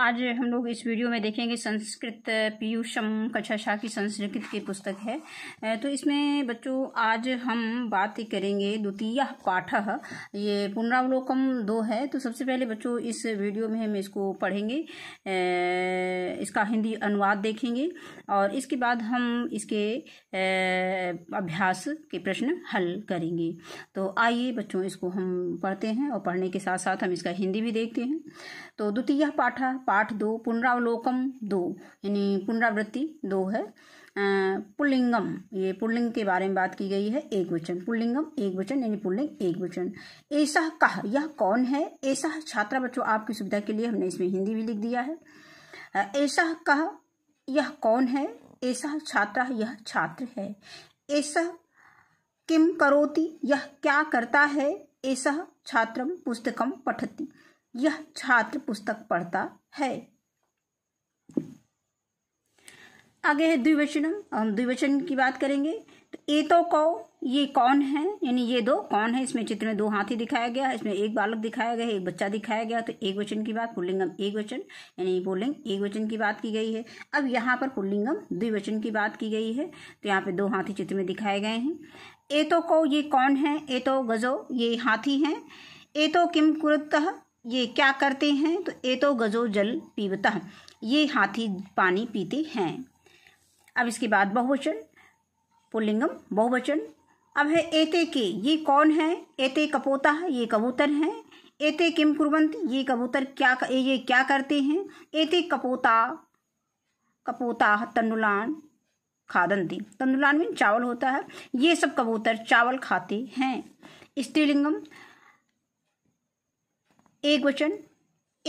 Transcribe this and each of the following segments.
आज हम लोग इस वीडियो में देखेंगे संस्कृत पीयूषम शाह की संस्कृत की पुस्तक है तो इसमें बच्चों आज हम बात करेंगे द्वितीय पाठ ये पुनरावलोकन दो है तो सबसे पहले बच्चों इस वीडियो में हम इसको पढ़ेंगे इसका हिंदी अनुवाद देखेंगे और इसके बाद हम इसके अभ्यास के प्रश्न हल करेंगे तो आइए बच्चों इसको हम पढ़ते हैं और पढ़ने के साथ साथ हम इसका हिंदी भी देखते हैं तो द्वितीय पाठ पाठ दो पुनरावलोकम दो यानी पुनरावृत्ति दो है पुल्लिंगम ये पुल्लिंग के बारे में बात की गई है एक वचन पुल्लिंगम एक वचन यानी पुल्लिंग एक वचन ऐसा कह यह कौन है ऐसा छात्रा बच्चों आपकी सुविधा के लिए हमने इसमें हिंदी भी लिख दिया है ऐसा कह यह कौन है ऐसा छात्रा यह छात्र है ऐसा किम करोति यह क्या करता है ऐसा छात्रम पुस्तकम पठती यह छात्र पुस्तक पढ़ता है आगे है द्विवचनम हम द्विवचन की बात करेंगे तो ए तो कौ ये कौन है यानी ये दो कौन है इसमें चित्र में दो हाथी दिखाया गया है इसमें एक बालक दिखाया गया है एक बच्चा दिखाया गया तो एक वचन की बात पुल्लिंगम एक वचन यानी पुल्लिंग एक वचन की बात की गई है अब यहाँ पर पुल्लिंगम द्विवचन की बात की गई है तो यहाँ पे दो हाथी चित्र में दिखाए गए हैं ए तो कौ ये कौन है ए तो गजो ये हाथी है ए तो किम कुरुत ये क्या करते हैं तो ये तो गजो जल पीवता ये हाथी पानी पीते हैं अब इसके बाद बहुवचन पुल्लिंगम बहुवचन अब है एते के ये कौन है एते कपोता है ये कबूतर है एते किम कुरबंती ये कबूतर क्या ये क्या करते हैं एते कपोता कपोता तंडुलान खादंती तंडुलान में चावल होता है ये सब कबूतर चावल खाते हैं स्त्रीलिंगम एक वचन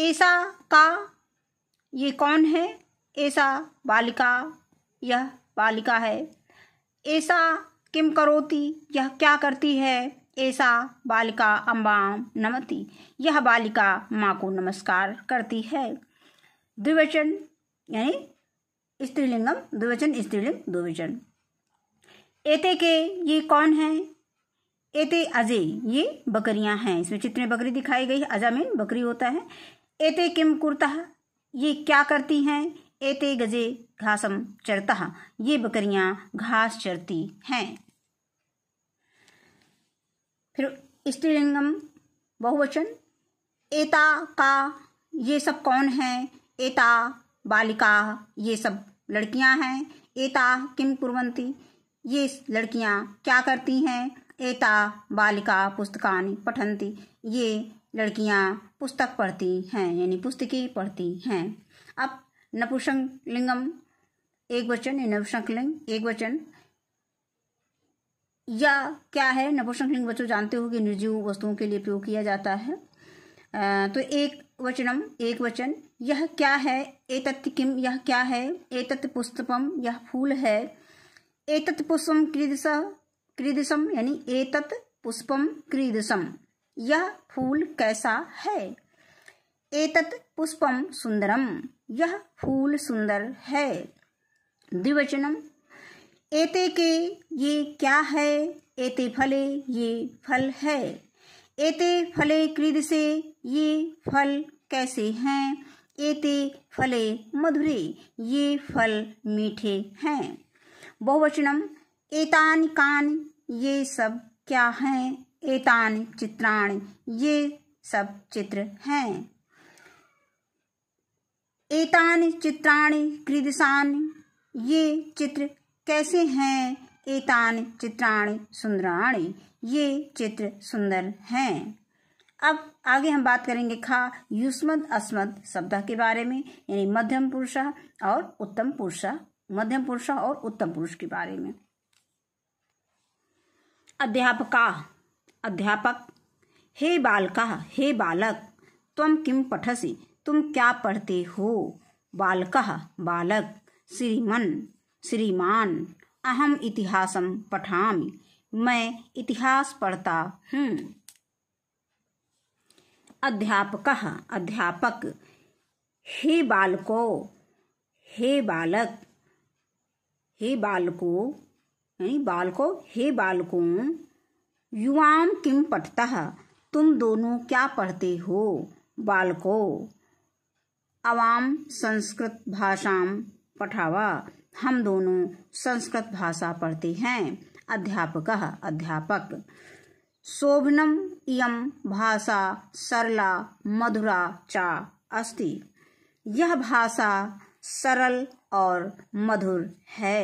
ऐसा का ये कौन है ऐसा बालिका यह बालिका है ऐसा किम करोती यह क्या करती है ऐसा बालिका अम्बाम नमती यह बालिका माँ को नमस्कार करती है द्विवचन यानी स्त्रीलिंगम द्विवचन स्त्रीलिंग द्विवचन एते के ये कौन है एते अजे ये बकरियां हैं इसमें चित्र में बकरी दिखाई गई अजा अजामिन बकरी होता है एते किम कुर्ता ये क्या करती हैं एते गजे घासम चरता ये बकरियां घास चरती हैं फिर स्त्रीलिंगम बहुवचन एता का ये सब कौन है एता बालिका ये सब लड़कियां हैं एता किम कुरवंती ये लड़कियां क्या करती हैं एता बालिका पुस्तकानि पठन्ति ये लड़कियां पुस्तक पढ़ती हैं यानी पुस्तकें पढ़ती हैं अब लिंगम एक वचन लिंग एक वचन या क्या है लिंग बच्चों जानते हो कि निर्जीव वस्तुओं के लिए प्रयोग किया जाता है तो एक वचनम एक वचन यह क्या है एतत् किम यह क्या है एतत् पुस्तपम यह फूल है एतत् पुष्पम कृदस क्रीदसम यानी एतत पुष्पम क्रीदसम यह फूल कैसा है एतत पुष्पम सुंदरम यह फूल सुंदर है द्विवचनम एते के ये क्या है एते फले ये फल है एते फले क्रीद से ये फल कैसे हैं एते फले मधुरे ये फल मीठे हैं बहुवचनम एतान कान ये सब क्या हैं एतान चित्राण ये सब चित्र हैं एतान चित्राण कृदसान ये चित्र कैसे हैं एतान चित्राण सुंदराण ये चित्र सुंदर हैं अब आगे हम बात करेंगे खा युष्मद अस्मद शब्द के बारे में यानी मध्यम पुरुषा और उत्तम पुरुषा मध्यम पुरुषा और उत्तम पुरुष के बारे में अध्यापका अध्यापक हे बालका हे बालक तुम किम पठसी तुम क्या पढ़ते हो बालक बालक श्रीमन श्रीमान अहम इतिहासम पठामि मैं इतिहास पढ़ता हूँ अध्यापक अध्यापक हे बालको हे बालक हे बालको यानी बालको हे बालकों युवाम किम पठता तुम दोनों क्या पढ़ते हो बालको अवाम संस्कृत भाषाम पठावा हम दोनों संस्कृत भाषा पढ़ते हैं अध्यापक अध्यापक शोभनम इम भाषा सरला मधुरा चा अस्ति यह भाषा सरल और मधुर है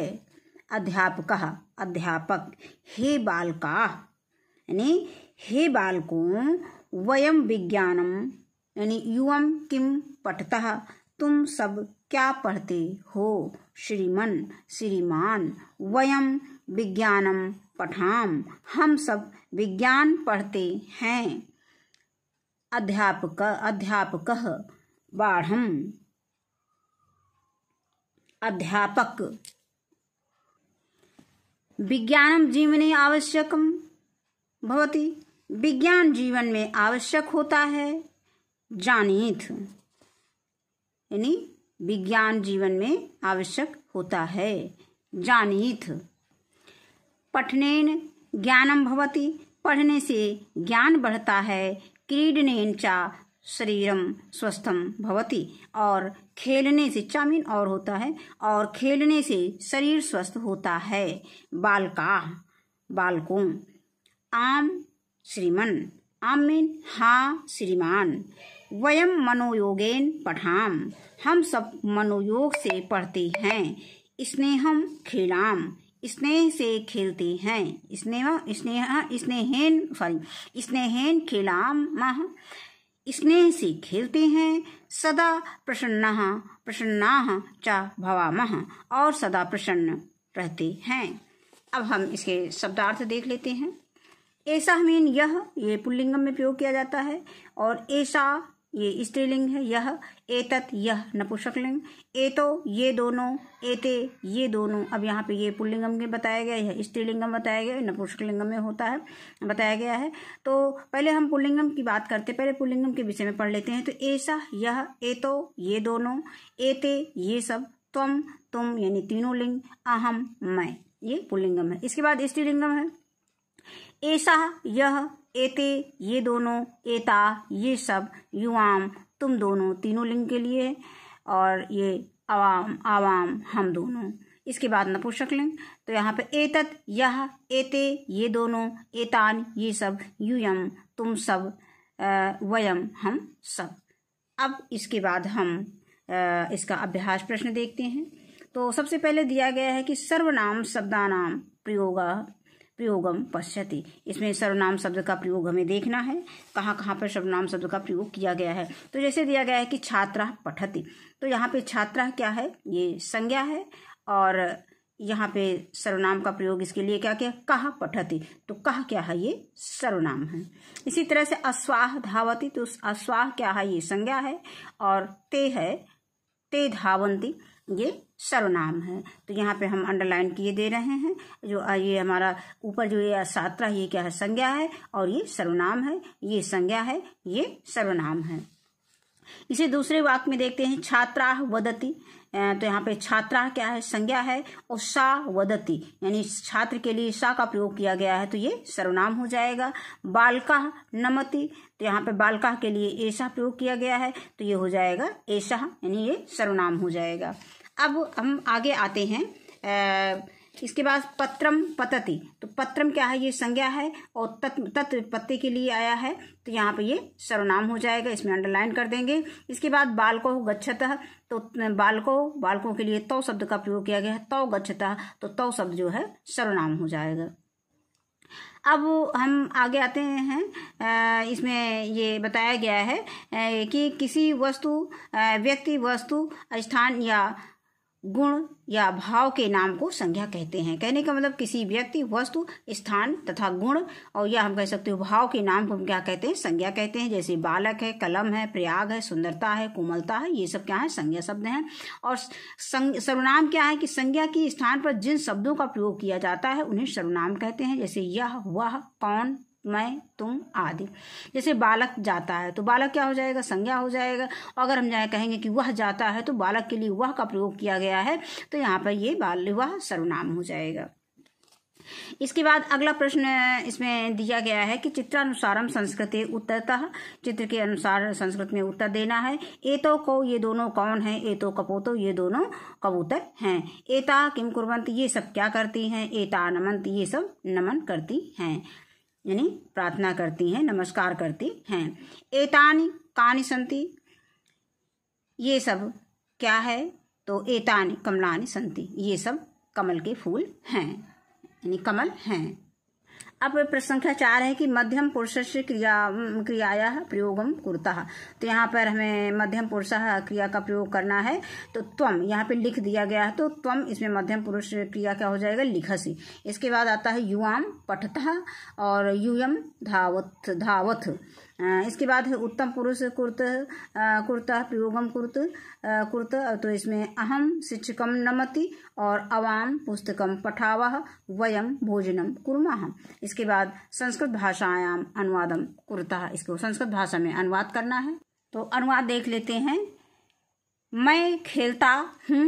अध्यापक अध्यापक हे बालका यानी हे बालकों वयम विज्ञानम यानी युवम किम पठता तुम सब क्या पढ़ते हो श्रीमन श्रीमान वयम विज्ञानम पठाम हम सब विज्ञान पढ़ते हैं अध्यापक अध्यापक बाढ़ अध्यापक विज्ञान जीवने आवश्यक भवती विज्ञान जीवन में आवश्यक होता है जानीत यानी विज्ञान जीवन में आवश्यक होता है जानीत पठनेन ज्ञानम भवती पढ़ने से ज्ञान बढ़ता है क्रीडने चा शरीरम स्वस्थम भवति और खेलने से चामिन और होता है और खेलने से शरीर स्वस्थ होता है बालका बालकों आम श्रीमन आमीन हा श्रीमान वयम मनोयोगेन पढ़ाम हम सब मनोयोग से पढ़ते हैं इसने हम खेलाम स्नेह से खेलते हैं स्नेह स्नेह स्नेहेन सॉरी स्नेहेन खेलाम स्नेह से खेलते हैं सदा प्रसन्ना प्रसन्ना चा भवामह और सदा प्रसन्न रहते हैं अब हम इसके शब्दार्थ देख लेते हैं ऐसा मीन यह ये पुल्लिंगम में प्रयोग किया जाता है और ऐसा ये स्त्रीलिंग है यह एतत यह नपुंसकलिंग एतो ये दोनों एते ये दोनों अब यहाँ पे ये पुल्लिंगम के बताया गया यह स्त्रीलिंगम बताया गया नपुंसकलिंगम में होता है बताया गया है तो पहले हम पुल्लिंगम की बात करते पहले पुल्लिंगम के विषय में पढ़ लेते हैं तो ऐसा यह एतो ये दोनों एते ये सब तुम तुम यानी तीनों लिंग अहम मैं ये पुल्लिंगम है इसके बाद स्त्रीलिंगम है ऐसा यह एते ये दोनों एता ये सब युवाम तुम दोनों तीनों लिंग के लिए है और ये आवाम आवाम हम दोनों इसके बाद नपुंसक लिंग तो यहाँ पे एतत यह एते ये दोनों एतान ये सब युयम तुम सब वयम हम सब अब इसके बाद हम इसका अभ्यास प्रश्न देखते हैं तो सबसे पहले दिया गया है कि सर्वनाम शब्दानाम प्रयोग प्रयोगम पश्यति इसमें सर्वनाम शब्द का प्रयोग हमें देखना है कहाँ कहाँ पर सर्वनाम शब्द का प्रयोग किया गया है तो जैसे दिया गया है कि छात्रा पठती तो यहाँ पे छात्रा क्या है ये संज्ञा है और यहाँ पे सर्वनाम का प्रयोग इसके लिए क्या किया कहा पठती तो कह क्या है ये सर्वनाम है इसी तरह से अस्वाह धावती तो अस्वाह क्या है ये संज्ञा है और ते है ते धावंती ये सर्वनाम है तो यहाँ पे हम अंडरलाइन किए दे रहे हैं जो ये हमारा ऊपर जो ये सात्रा ये क्या है संज्ञा है और ये सर्वनाम है ये संज्ञा है ये सर्वनाम है इसे दूसरे वाक्य में देखते हैं छात्रा वदती तो यहाँ पे छात्रा क्या है संज्ञा है और सा वदती यानी छात्र के लिए सा का प्रयोग किया गया है तो ये सर्वनाम हो जाएगा बालका नमति तो यहाँ पे बालका के लिए ऐसा प्रयोग किया गया है तो ये हो जाएगा ऐसा यानी ये सर्वनाम हो जाएगा अब हम आगे आते हैं इसके बाद पत्रम पतति तो पत्रम क्या है ये संज्ञा है और तत् तत् पत्ते के लिए आया है तो यहाँ पे ये सर्वनाम हो जाएगा इसमें अंडरलाइन कर देंगे इसके बाद बालको गच्छत तो बालको बालकों के लिए तौ शब्द का प्रयोग किया गया है तो गच्छत तो तौ शब्द जो है सर्वनाम हो जाएगा अब हम आगे आते हैं इसमें ये बताया गया है कि किसी वस्तु व्यक्ति वस्तु स्थान या गुण या भाव के नाम को संज्ञा कहते हैं कहने का मतलब किसी व्यक्ति वस्तु स्थान तथा गुण और या हम कह सकते हो भाव के नाम को हम क्या कहते हैं संज्ञा कहते हैं जैसे बालक है कलम है प्रयाग है सुंदरता है कोमलता है ये सब क्या है संज्ञा शब्द हैं और सर्वनाम क्या है कि संज्ञा के स्थान पर जिन शब्दों का प्रयोग किया जाता है उन्हें सर्वनाम कहते हैं जैसे यह वह कौन मैं तुम आदि जैसे बालक जाता है तो बालक क्या हो जाएगा संज्ञा हो जाएगा और अगर हम जाए कहेंगे कि वह जाता है तो बालक के लिए वह का प्रयोग किया गया है तो यहाँ पर ये बाल वह सर्वनाम हो जाएगा इसके बाद अगला प्रश्न इसमें दिया गया है कि चित्रानुसारम संस्कृत उत्तरतः चित्र के अनुसार संस्कृत में उत्तर देना है एतो को ये दोनों कौन है एतो कपोतो ये दोनों कबूतर हैं एता किम कुरवंत ये सब क्या करती हैं एता नमंत ये सब नमन करती हैं यानी प्रार्थना करती हैं नमस्कार करती हैं एतानी कानी संति ये सब क्या है तो एतानी कमलानी संति ये सब कमल के फूल हैं यानी कमल हैं अब प्रश्न संख्या चार है कि मध्यम पुरुष से क्रिया क्रियाया प्रयोगम कुरता तो यहाँ पर हमें मध्यम पुरुष क्रिया का प्रयोग करना है तो त्वम यहाँ पे लिख दिया गया है तो त्वम इसमें मध्यम पुरुष क्रिया क्या हो जाएगा लिखसी इसके बाद आता है युआम पठता और यूयम धावत धावथ इसके बाद है उत्तम पुरुष कुर्त कुर्ता प्रयोगम कुर्त कुर्त तो इसमें अहम शिक्षकम नमति और अवाम पुस्तकम पठाव वयम भोजनम कुर्मा इसके बाद संस्कृत भाषायाम अनुवादम कुर्ता इसको संस्कृत भाषा में अनुवाद करना है तो अनुवाद देख लेते हैं मैं खेलता हूँ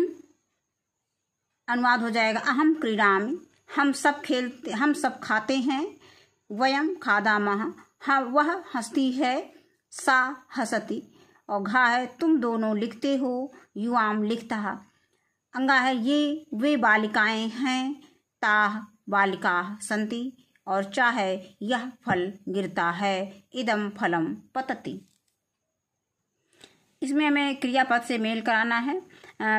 अनुवाद हो जाएगा अहम क्रीड़ा हम सब खेलते हम सब खाते हैं वयम खादामह हाँ वह हंसती है सा हसती और घा है तुम दोनों लिखते हो युवाम लिखता अंगा है ये वे बालिकाएं हैं ताह बालिका संति और चाहे यह फल गिरता है इदम फलम पतती इसमें हमें क्रियापद से मेल कराना है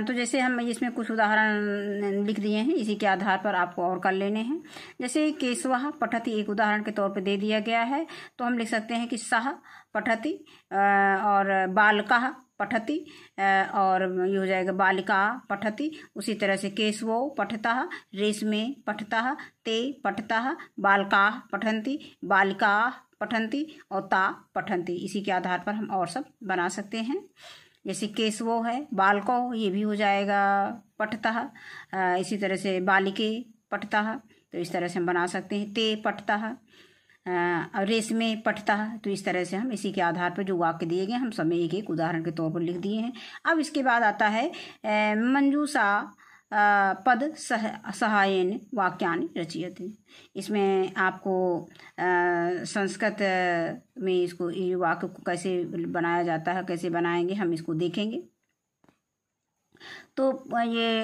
तो जैसे हम इसमें कुछ उदाहरण लिख दिए हैं इसी के आधार पर आपको और कर लेने हैं जैसे केशवाह पठती एक उदाहरण के तौर पर दे दिया गया है तो हम लिख सकते हैं कि सह पठती और बालका पठती और ये हो जाएगा बालिका पठती उसी तरह से केशवो पठता रेशमे पठता ते पठता बालका पठंती बालिका पठंती और ता पठंती इसी के आधार पर हम और सब बना सकते हैं जैसे केसवो है बालको ये भी हो जाएगा पठता इसी तरह से बालिके पठता तो इस तरह से हम बना सकते हैं ते पठता और रेशमे पठता तो इस तरह से हम इसी के आधार पर जो वाक्य दिए गए हम समय एक एक उदाहरण के तौर पर लिख दिए हैं अब इसके बाद आता है मंजूसा पद सह सहायन वाक्यान रचयते इसमें आपको संस्कृत में इसको वाक्य को कैसे बनाया जाता है कैसे बनाएंगे हम इसको देखेंगे तो ये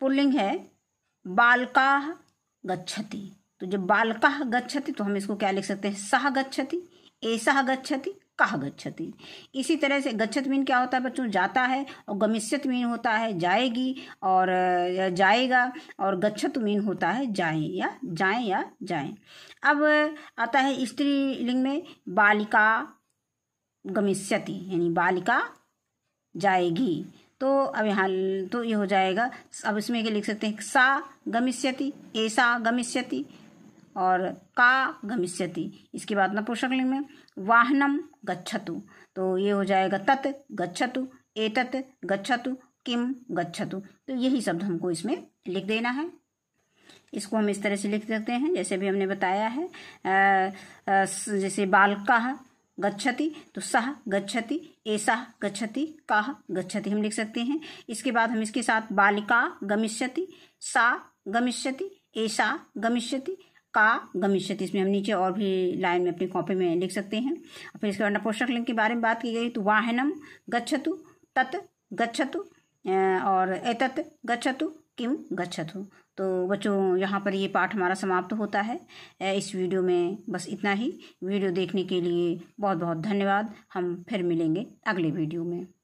पुल्लिंग है बालका गच्छति तो जब बालका गच्छति तो हम इसको क्या लिख सकते हैं सह गच्छति ऐसा गच्छति कहा गच्छति इसी तरह से गच्छत मीन क्या होता है बच्चों जाता है और गमिष्यत मीन होता है जाएगी और जाएगा और गच्छत मीन होता है जाए या जाए या जाए अब आता है स्त्री लिंग में बालिका गमिष्यति यानी बालिका जाएगी तो अब यहाँ तो ये यह हो जाएगा अब इसमें क्या लिख सकते हैं सा गमिष्यति ऐसा गमिष्यति और का गमिष्यति इसके बाद पोषक लिंग में वाहनम गच्छतु तो ये हो जाएगा तत् गच्छतु एतत् गच्छतु किम गच्छतु तो यही शब्द हमको इसमें लिख देना है इसको हम इस तरह से लिख सकते हैं जैसे भी हमने बताया है जैसे बालका गच्छति तो सह गच्छति ऐसा गच्छति कह गच्छति हम लिख सकते हैं इसके बाद हम इसके साथ बालिका गमिष्यति सा गमिष्यति ऐसा गमिष्यति का गमिष्यति इसमें हम नीचे और भी लाइन में अपनी कॉपी में लिख सकते हैं फिर इसके बाद पोषक लिंग के बारे में बात की गई तो वाहनम गच्छतु तत् गच्छतु और एतत् गच्छतु किम गच्छतु तो बच्चों यहाँ पर ये पाठ हमारा समाप्त होता है इस वीडियो में बस इतना ही वीडियो देखने के लिए बहुत बहुत धन्यवाद हम फिर मिलेंगे अगले वीडियो में